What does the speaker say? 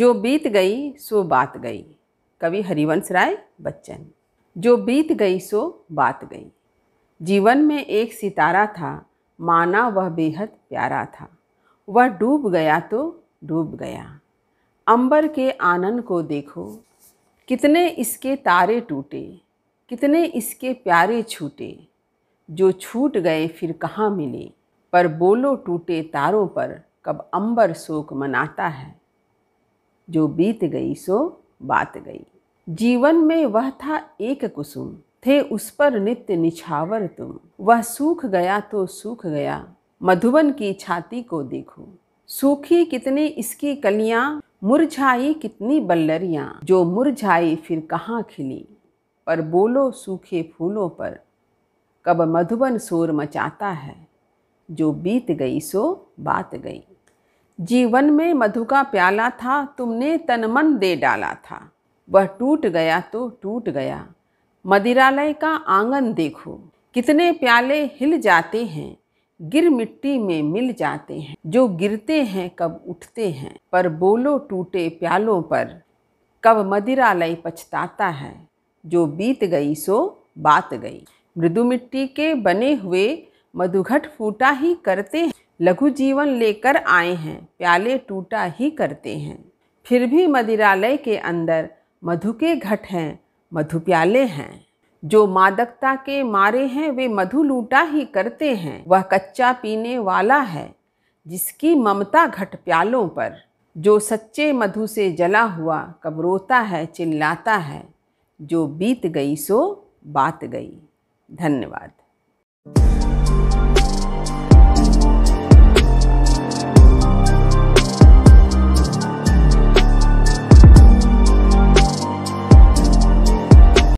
जो बीत गई सो बात गई कवि हरिवंश राय बच्चन जो बीत गई सो बात गई जीवन में एक सितारा था माना वह बेहद प्यारा था वह डूब गया तो डूब गया अंबर के आनंद को देखो कितने इसके तारे टूटे कितने इसके प्यारे छूटे जो छूट गए फिर कहाँ मिले पर बोलो टूटे तारों पर कब अंबर शोक मनाता है जो बीत गई सो बात गई जीवन में वह था एक कुसुम थे उस पर नित्य निछावर तुम वह सूख गया तो सूख गया मधुबन की छाती को देखो सूखी कितनी इसकी कलियां मुरझाई कितनी बल्लरियां जो मुरझाई फिर कहाँ खिली पर बोलो सूखे फूलों पर कब मधुबन शोर मचाता है जो बीत गई सो बात गई जीवन में मधु का प्याला था तुमने तनमन दे डाला था वह टूट गया तो टूट गया मदिरालय का आंगन देखो कितने प्याले हिल जाते हैं गिर मिट्टी में मिल जाते हैं जो गिरते हैं कब उठते हैं पर बोलो टूटे प्यालों पर कब मदिरालय पछताता है जो बीत गई सो बात गई मृदु मिट्टी के बने हुए मधुघट फूटा ही करते हैं लघु जीवन लेकर आए हैं प्याले टूटा ही करते हैं फिर भी मदिरालय के अंदर मधु के घट हैं मधु प्याले हैं जो मादकता के मारे हैं वे मधु लूटा ही करते हैं वह कच्चा पीने वाला है जिसकी ममता घट प्यालों पर जो सच्चे मधु से जला हुआ कब रोता है चिल्लाता है जो बीत गई सो बात गई धन्यवाद